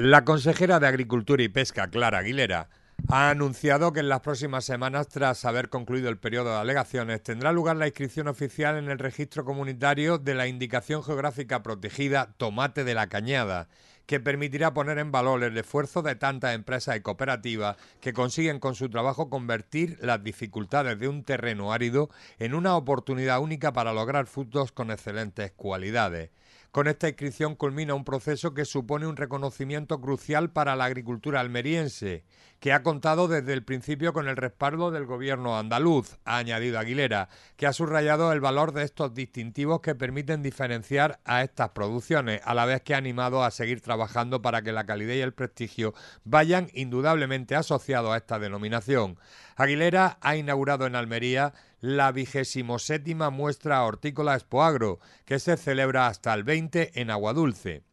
La consejera de Agricultura y Pesca, Clara Aguilera, ha anunciado que en las próximas semanas, tras haber concluido el periodo de alegaciones, tendrá lugar la inscripción oficial en el registro comunitario de la indicación geográfica protegida Tomate de la Cañada, que permitirá poner en valor el esfuerzo de tantas empresas y cooperativas que consiguen con su trabajo convertir las dificultades de un terreno árido en una oportunidad única para lograr frutos con excelentes cualidades. Con esta inscripción culmina un proceso que supone un reconocimiento crucial para la agricultura almeriense, que ha contado desde el principio con el respaldo del gobierno andaluz, ha añadido Aguilera, que ha subrayado el valor de estos distintivos que permiten diferenciar a estas producciones, a la vez que ha animado a seguir trabajando para que la calidad y el prestigio vayan indudablemente asociados a esta denominación. Aguilera ha inaugurado en Almería la vigésimo séptima muestra hortícola Expoagro, que se celebra hasta el 20 en Agua Dulce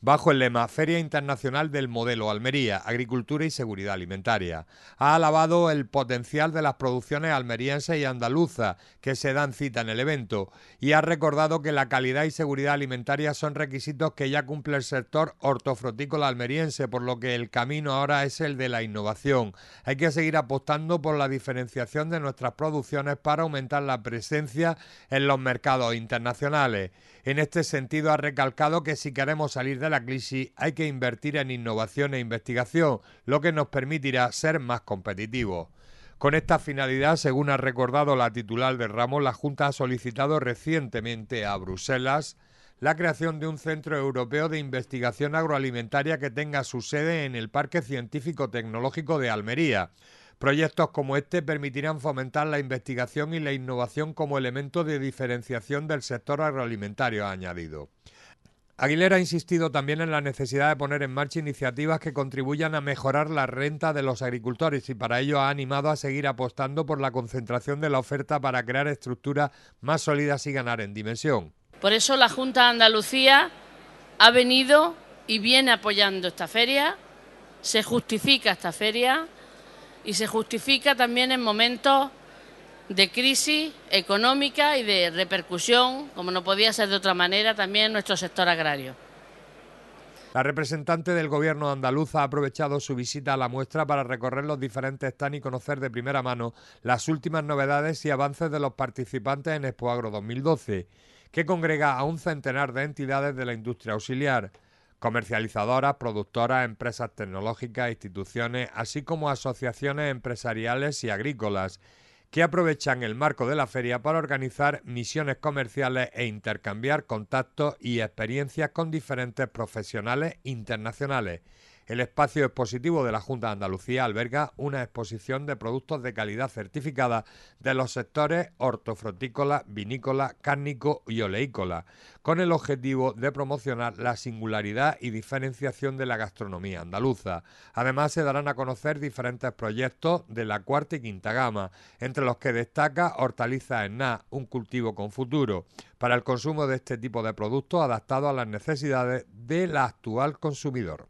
bajo el lema Feria Internacional del Modelo Almería, Agricultura y Seguridad Alimentaria. Ha alabado el potencial de las producciones almerienses y andaluza que se dan cita en el evento y ha recordado que la calidad y seguridad alimentaria son requisitos que ya cumple el sector hortofrutícola almeriense, por lo que el camino ahora es el de la innovación. Hay que seguir apostando por la diferenciación de nuestras producciones para aumentar la presencia en los mercados internacionales. En este sentido ha recalcado que si queremos salir de la crisis hay que invertir en innovación e investigación, lo que nos permitirá ser más competitivos. Con esta finalidad, según ha recordado la titular del ramo, la Junta ha solicitado recientemente a Bruselas la creación de un centro europeo de investigación agroalimentaria que tenga su sede en el Parque Científico Tecnológico de Almería. Proyectos como este permitirán fomentar la investigación y la innovación como elemento de diferenciación del sector agroalimentario, ha añadido. Aguilera ha insistido también en la necesidad de poner en marcha iniciativas que contribuyan a mejorar la renta de los agricultores y para ello ha animado a seguir apostando por la concentración de la oferta para crear estructuras más sólidas y ganar en dimensión. Por eso la Junta de Andalucía ha venido y viene apoyando esta feria, se justifica esta feria y se justifica también en momentos de crisis económica y de repercusión, como no podía ser de otra manera, también en nuestro sector agrario. La representante del Gobierno andaluz ha aprovechado su visita a la muestra para recorrer los diferentes stands y conocer de primera mano las últimas novedades y avances de los participantes en Expoagro 2012, que congrega a un centenar de entidades de la industria auxiliar comercializadoras, productoras, empresas tecnológicas, instituciones, así como asociaciones empresariales y agrícolas, que aprovechan el marco de la feria para organizar misiones comerciales e intercambiar contactos y experiencias con diferentes profesionales internacionales. El espacio expositivo de la Junta de Andalucía alberga una exposición de productos de calidad certificada de los sectores hortofrutícola, vinícola, cárnico y oleícola, con el objetivo de promocionar la singularidad y diferenciación de la gastronomía andaluza. Además, se darán a conocer diferentes proyectos de la cuarta y quinta gama, entre los que destaca Hortaliza enna, un cultivo con futuro, para el consumo de este tipo de productos adaptado a las necesidades del actual consumidor.